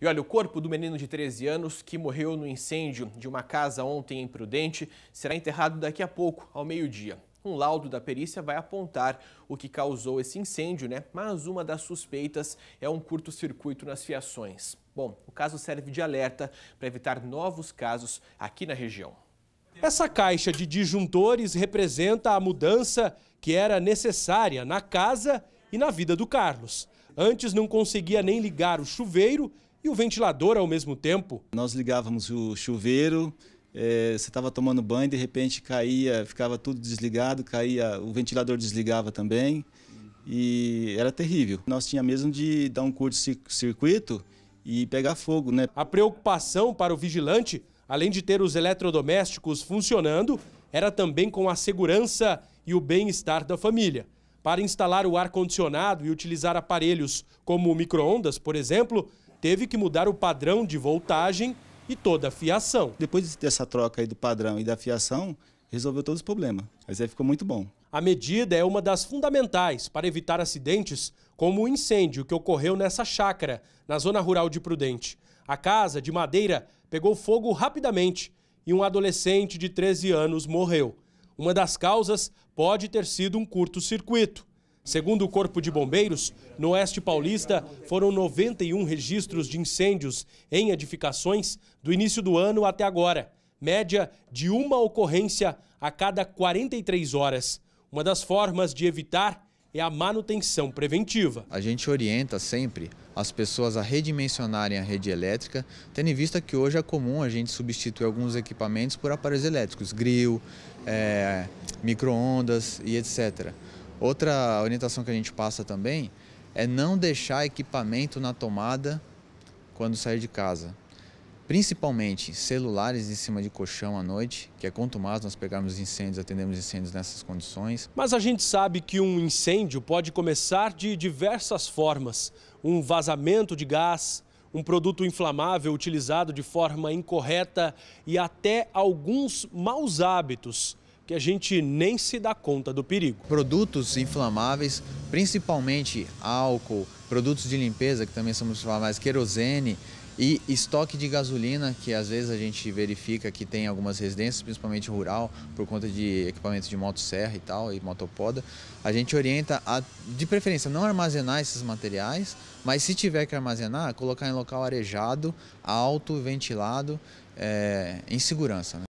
E olha, o corpo do menino de 13 anos que morreu no incêndio de uma casa ontem em Prudente será enterrado daqui a pouco, ao meio-dia. Um laudo da perícia vai apontar o que causou esse incêndio, né? Mas uma das suspeitas é um curto-circuito nas fiações. Bom, o caso serve de alerta para evitar novos casos aqui na região. Essa caixa de disjuntores representa a mudança que era necessária na casa e na vida do Carlos. Antes não conseguia nem ligar o chuveiro e o ventilador ao mesmo tempo. Nós ligávamos o chuveiro, é, você estava tomando banho, de repente caía, ficava tudo desligado, caía, o ventilador desligava também e era terrível. Nós tinha mesmo de dar um curto-circuito e pegar fogo, né? A preocupação para o vigilante, além de ter os eletrodomésticos funcionando, era também com a segurança e o bem-estar da família. Para instalar o ar-condicionado e utilizar aparelhos como micro-ondas, por exemplo, teve que mudar o padrão de voltagem e toda a fiação. Depois dessa troca aí do padrão e da fiação, resolveu todos os problemas. Mas aí ficou muito bom. A medida é uma das fundamentais para evitar acidentes, como o incêndio que ocorreu nessa chácara, na zona rural de Prudente. A casa, de madeira, pegou fogo rapidamente e um adolescente de 13 anos morreu. Uma das causas pode ter sido um curto-circuito. Segundo o Corpo de Bombeiros, no Oeste Paulista foram 91 registros de incêndios em edificações do início do ano até agora, média de uma ocorrência a cada 43 horas. Uma das formas de evitar é a manutenção preventiva. A gente orienta sempre as pessoas a redimensionarem a rede elétrica, tendo em vista que hoje é comum a gente substituir alguns equipamentos por aparelhos elétricos, grill, é, micro-ondas e etc. Outra orientação que a gente passa também é não deixar equipamento na tomada quando sair de casa. Principalmente celulares em cima de colchão à noite, que é contumaz nós pegarmos incêndios, atendemos incêndios nessas condições. Mas a gente sabe que um incêndio pode começar de diversas formas. Um vazamento de gás, um produto inflamável utilizado de forma incorreta e até alguns maus hábitos que a gente nem se dá conta do perigo. Produtos inflamáveis, principalmente álcool, produtos de limpeza, que também são inflamáveis, querosene, e estoque de gasolina, que às vezes a gente verifica que tem algumas residências, principalmente rural, por conta de equipamentos de motosserra e tal, e motopoda, a gente orienta a, de preferência, não armazenar esses materiais, mas se tiver que armazenar, colocar em local arejado, alto, ventilado, é, em segurança. Né?